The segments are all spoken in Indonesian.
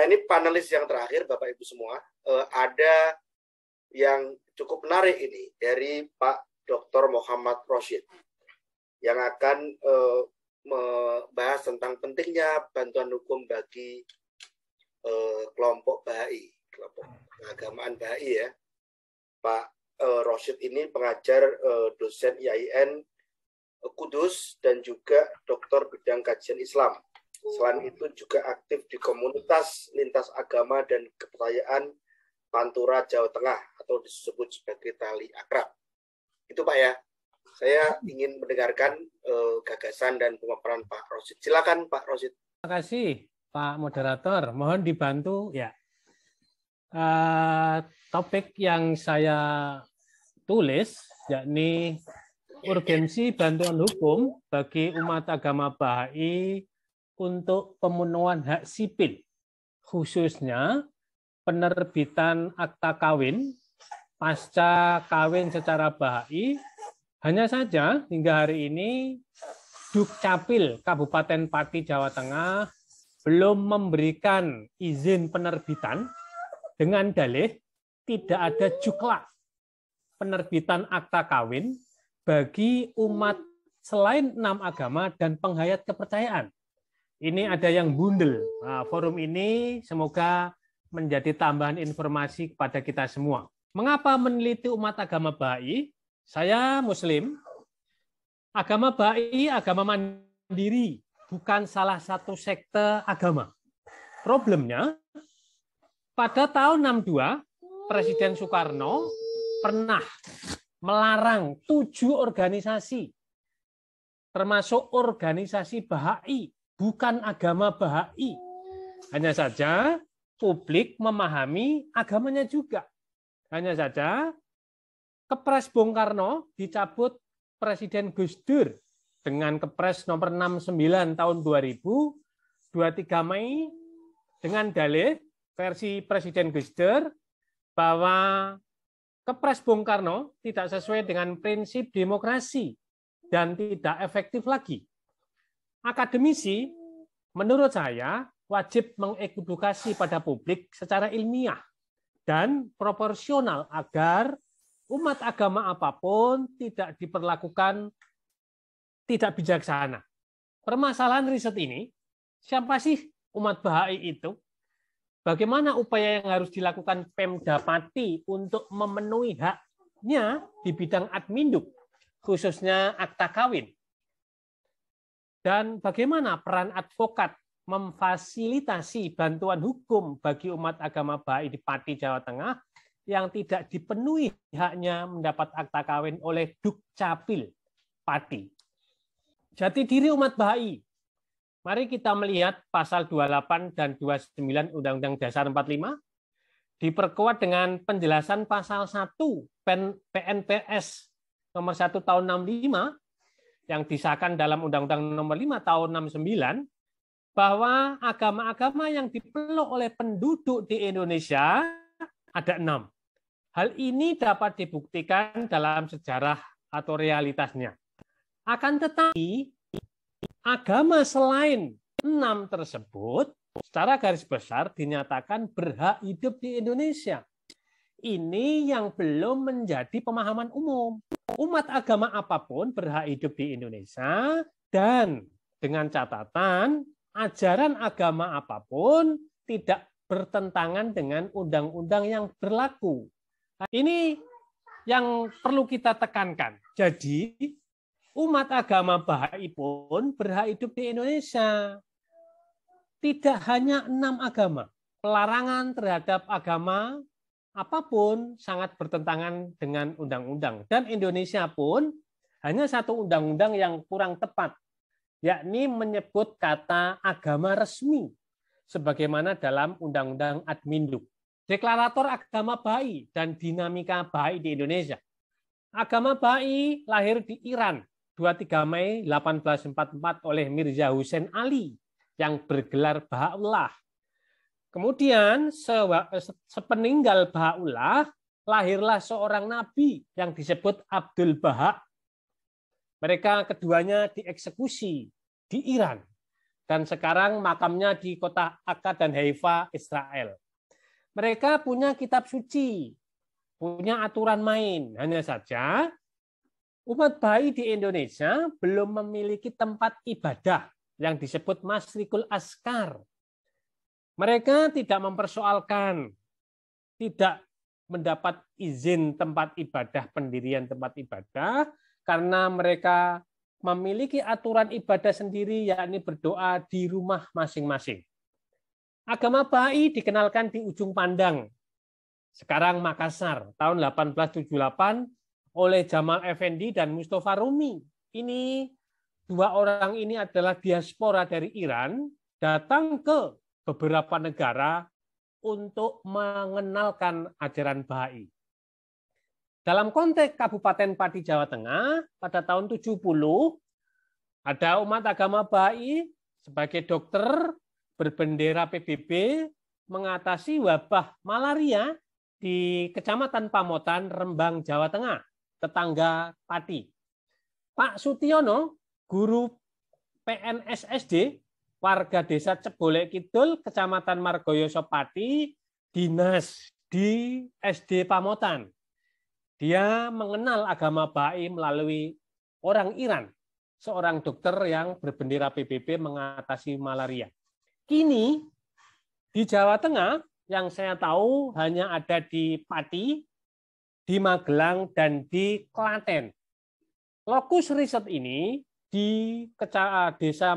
Nah ini panelis yang terakhir Bapak Ibu semua uh, ada yang cukup menarik ini dari Pak Dr. Muhammad Rosyid yang akan uh, membahas tentang pentingnya bantuan hukum bagi uh, kelompok BAI, kelompok keagamaan BAI ya. Pak uh, Rosyid ini pengajar uh, dosen IAIN Kudus dan juga dokter bidang kajian Islam Selain itu juga aktif di komunitas lintas agama dan kepercayaan Pantura Jawa Tengah atau disebut sebagai tali akrab. Itu Pak ya. Saya ingin mendengarkan uh, gagasan dan pemaparan Pak Rosid. Silakan Pak Rosid. Terima kasih Pak moderator. Mohon dibantu ya. Uh, topik yang saya tulis yakni urgensi bantuan hukum bagi umat agama Bahai untuk pemenuhan hak sipil, khususnya penerbitan akta kawin pasca kawin secara bahai. Hanya saja hingga hari ini Dukcapil Kabupaten Pati Jawa Tengah belum memberikan izin penerbitan dengan dalih tidak ada jukla penerbitan akta kawin bagi umat selain enam agama dan penghayat kepercayaan ini ada yang bundel. Nah, forum ini semoga menjadi tambahan informasi kepada kita semua. Mengapa meneliti umat agama Ba'i? Saya Muslim. Agama Ba'i, agama mandiri, bukan salah satu sekte agama. Problemnya, pada tahun 62, Presiden Soekarno pernah melarang tujuh organisasi, termasuk organisasi Ba'i, bukan agama bahai. Hanya saja publik memahami agamanya juga. Hanya saja Kepres Bung Karno dicabut Presiden Gus Dur dengan Kepres nomor 69 tahun 2000 23 Mei dengan dalih versi Presiden Gus Dur bahwa Kepres Bung Karno tidak sesuai dengan prinsip demokrasi dan tidak efektif lagi akademisi menurut saya wajib mengedukasi pada publik secara ilmiah dan proporsional agar umat agama apapun tidak diperlakukan tidak bijaksana. Permasalahan riset ini, siapa sih umat bahai itu? Bagaimana upaya yang harus dilakukan Pemda Pati untuk memenuhi haknya di bidang adminduk, khususnya akta kawin? Dan bagaimana peran advokat memfasilitasi bantuan hukum bagi umat agama Ba'i di Pati, Jawa Tengah yang tidak dipenuhi haknya mendapat akta kawin oleh Dukcapil Pati. Jati diri umat Ba'i. Mari kita melihat pasal 28 dan 29 Undang-Undang Dasar 45 diperkuat dengan penjelasan pasal 1 PNPS nomor 1 tahun 65 yang disahkan dalam Undang-Undang Nomor 5 Tahun 69 bahwa agama-agama yang dipeluk oleh penduduk di Indonesia ada enam. Hal ini dapat dibuktikan dalam sejarah atau realitasnya. Akan tetapi, agama selain enam tersebut secara garis besar dinyatakan berhak hidup di Indonesia. Ini yang belum menjadi pemahaman umum umat agama apapun berhak hidup di Indonesia dan dengan catatan ajaran agama apapun tidak bertentangan dengan undang-undang yang berlaku. Ini yang perlu kita tekankan. Jadi, umat agama Bahai pun berhak hidup di Indonesia. Tidak hanya enam agama. Pelarangan terhadap agama apapun sangat bertentangan dengan undang-undang. Dan Indonesia pun hanya satu undang-undang yang kurang tepat, yakni menyebut kata agama resmi sebagaimana dalam Undang-Undang Adminduk. Deklarator agama Bayi dan dinamika Bayi di Indonesia. Agama bayi lahir di Iran 23 Mei 1844 oleh Mirza Hussein Ali yang bergelar Baha'u'llah Kemudian eh, sepeninggal Baha'ullah, lahirlah seorang nabi yang disebut Abdul Baha. Mereka keduanya dieksekusi di Iran. Dan sekarang makamnya di kota Akka dan Haifa, Israel. Mereka punya kitab suci, punya aturan main. Hanya saja umat bayi di Indonesia belum memiliki tempat ibadah yang disebut Masrikul Askar mereka tidak mempersoalkan, tidak mendapat izin tempat ibadah, pendirian tempat ibadah, karena mereka memiliki aturan ibadah sendiri, yakni berdoa di rumah masing-masing. Agama Bahai dikenalkan di ujung pandang, sekarang Makassar, tahun 1878 oleh Jamal Effendi dan Mustafa Rumi. Ini dua orang ini adalah diaspora dari Iran datang ke beberapa negara untuk mengenalkan ajaran bahai. Dalam konteks Kabupaten Pati Jawa Tengah pada tahun 70 ada umat agama Bahai sebagai dokter berbendera PBB mengatasi wabah malaria di Kecamatan Pamotan, Rembang, Jawa Tengah, tetangga Pati. Pak Sutiono, guru PNSSD warga desa Cebolek Kidul, Kecamatan Sopati, dinas di SD Pamotan. Dia mengenal agama Ba'i melalui orang Iran, seorang dokter yang berbendera PBB mengatasi malaria. Kini di Jawa Tengah yang saya tahu hanya ada di Pati, di Magelang, dan di Klaten. Lokus riset ini di desa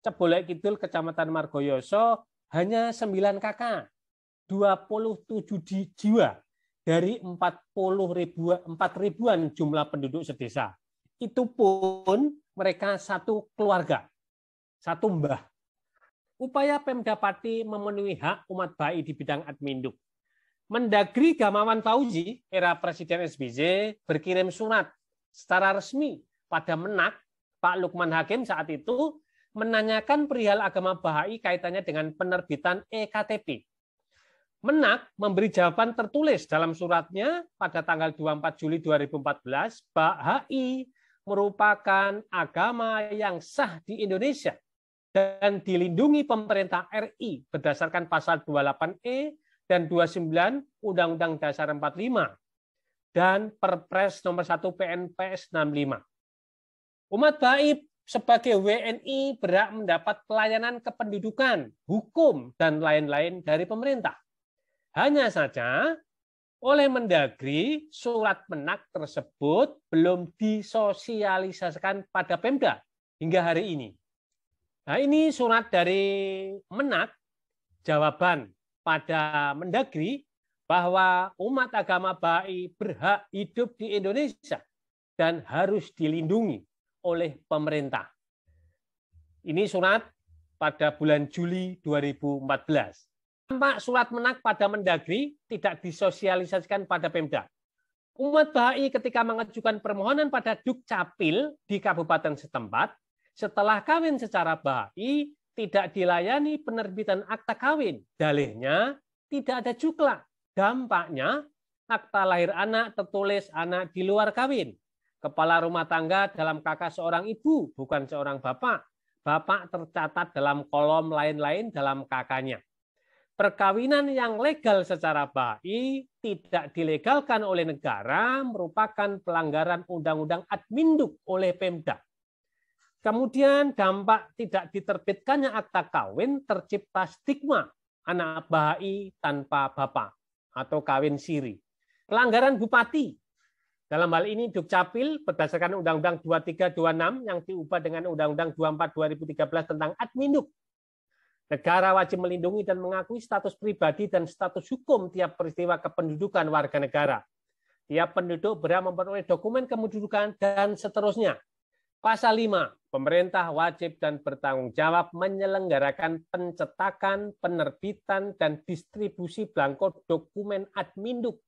Cebolek Kidul, Kecamatan Margoyoso, hanya 9 KK, 27 jiwa dari 40 ribu, 4 ribuan jumlah penduduk sedesa. Itu pun mereka satu keluarga, satu mbah. Upaya Pemda Pati memenuhi hak umat baik di bidang adminduk. Mendagri Gamawan Fauzi, era Presiden SBJ, berkirim surat secara resmi pada menak Pak Lukman Hakim saat itu menanyakan perihal agama Bahai kaitannya dengan penerbitan EKTP. Menak memberi jawaban tertulis dalam suratnya pada tanggal 24 Juli 2014, Bahai merupakan agama yang sah di Indonesia dan dilindungi pemerintah RI berdasarkan pasal 28E dan 29 Undang-Undang Dasar 45 dan Perpres nomor 1 PNPS 65. Umat Baib sebagai WNI berhak mendapat pelayanan kependudukan, hukum, dan lain-lain dari pemerintah. Hanya saja, oleh Mendagri, surat menak tersebut belum disosialisasikan pada Pemda hingga hari ini. Nah, ini surat dari Menak jawaban pada Mendagri bahwa umat agama Ba'i berhak hidup di Indonesia dan harus dilindungi oleh pemerintah. Ini surat pada bulan Juli 2014. Tampak surat menak pada Mendagri tidak disosialisasikan pada Pemda. Umat Bahai ketika mengajukan permohonan pada Dukcapil di kabupaten setempat, setelah kawin secara Bahai tidak dilayani penerbitan akta kawin. Dalihnya tidak ada juklak. Dampaknya akta lahir anak tertulis anak di luar kawin. Kepala rumah tangga dalam kakak seorang ibu, bukan seorang bapak. Bapak tercatat dalam kolom lain-lain dalam kakaknya. Perkawinan yang legal secara bayi tidak dilegalkan oleh negara merupakan pelanggaran Undang-Undang Adminduk oleh Pemda. Kemudian dampak tidak diterbitkannya akta kawin tercipta stigma anak bayi tanpa bapak atau kawin siri. Pelanggaran bupati dalam hal ini Dukcapil berdasarkan Undang-Undang 2326 yang diubah dengan Undang-Undang 24 2013 tentang adminuk. Negara wajib melindungi dan mengakui status pribadi dan status hukum tiap peristiwa kependudukan warga negara. Tiap penduduk berhak memperoleh dokumen kependudukan dan seterusnya. Pasal 5, pemerintah wajib dan bertanggung jawab menyelenggarakan pencetakan, penerbitan, dan distribusi belangko dokumen adminduk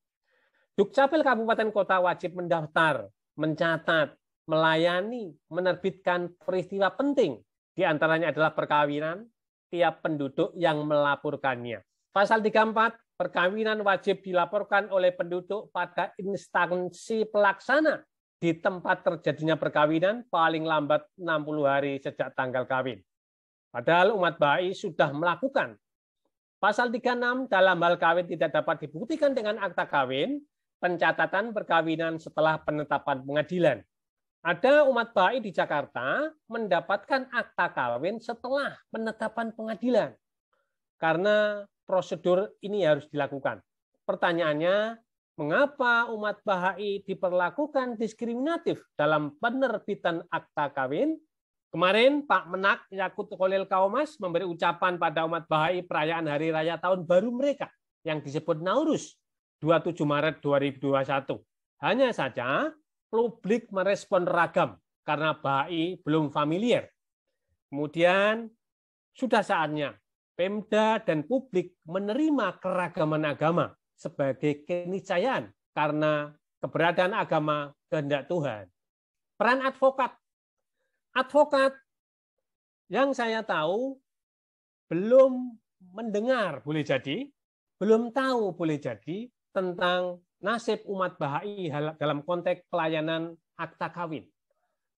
Dukcapil Kabupaten Kota wajib mendaftar, mencatat, melayani, menerbitkan peristiwa penting. Di antaranya adalah perkawinan tiap penduduk yang melaporkannya. Pasal 34, perkawinan wajib dilaporkan oleh penduduk pada instansi pelaksana di tempat terjadinya perkawinan paling lambat 60 hari sejak tanggal kawin. Padahal umat bayi sudah melakukan. Pasal 36 dalam hal kawin tidak dapat dibuktikan dengan akta kawin, pencatatan perkawinan setelah penetapan pengadilan. Ada umat baik di Jakarta mendapatkan akta kawin setelah penetapan pengadilan. Karena prosedur ini harus dilakukan. Pertanyaannya, mengapa umat bahai diperlakukan diskriminatif dalam penerbitan akta kawin? Kemarin Pak Menak Yakut Kolil Kaumas memberi ucapan pada umat bahai perayaan Hari Raya Tahun Baru mereka yang disebut Naurus 27 Maret 2021. Hanya saja publik merespon ragam karena BAI belum familiar. Kemudian sudah saatnya Pemda dan publik menerima keragaman agama sebagai keniscayaan karena keberadaan agama kehendak Tuhan. Peran advokat. Advokat yang saya tahu belum mendengar boleh jadi, belum tahu boleh jadi, tentang nasib umat Bahai dalam konteks pelayanan akta kawin.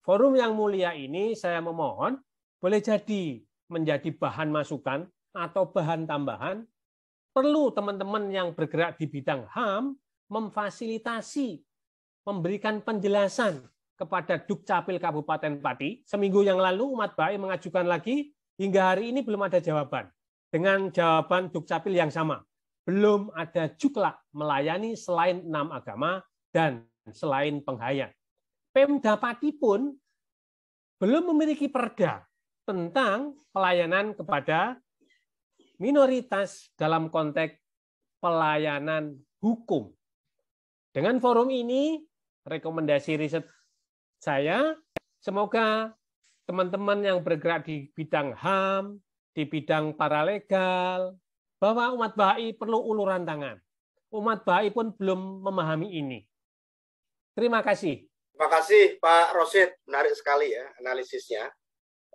Forum yang mulia ini saya memohon boleh jadi menjadi bahan masukan atau bahan tambahan. Perlu teman-teman yang bergerak di bidang HAM memfasilitasi, memberikan penjelasan kepada Dukcapil Kabupaten Pati. Seminggu yang lalu umat Bahai mengajukan lagi, hingga hari ini belum ada jawaban. Dengan jawaban Dukcapil yang sama, belum ada juklak melayani selain enam agama dan selain penghayat. Pemda Pati pun belum memiliki perda tentang pelayanan kepada minoritas dalam konteks pelayanan hukum. Dengan forum ini, rekomendasi riset saya, semoga teman-teman yang bergerak di bidang HAM, di bidang paralegal, bahwa umat Baha'i perlu uluran tangan. Umat Baha'i pun belum memahami ini. Terima kasih. Terima kasih Pak Rosid, menarik sekali ya analisisnya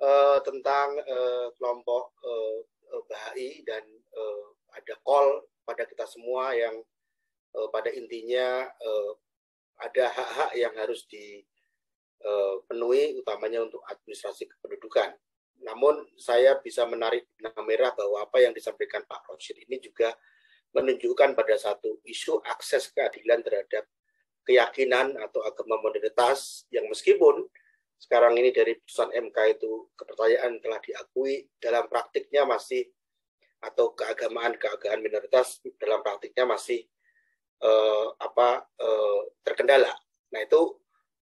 eh, tentang eh, kelompok eh, eh Baha'i dan eh, ada call pada kita semua yang eh, pada intinya eh, ada hak-hak yang harus dipenuhi eh, utamanya untuk administrasi kependudukan. Namun saya bisa menarik benang merah bahwa apa yang disampaikan Pak Rosid ini juga menunjukkan pada satu isu akses keadilan terhadap keyakinan atau agama modernitas yang meskipun sekarang ini dari putusan MK itu kepercayaan telah diakui dalam praktiknya masih atau keagamaan keagamaan minoritas dalam praktiknya masih eh, apa eh, terkendala. Nah itu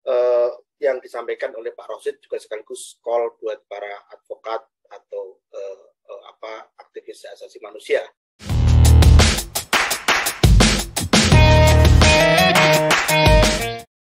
eh, yang disampaikan oleh Pak Rosid juga sekaligus call buat para advokat atau eh, eh, apa aktivis asasi manusia.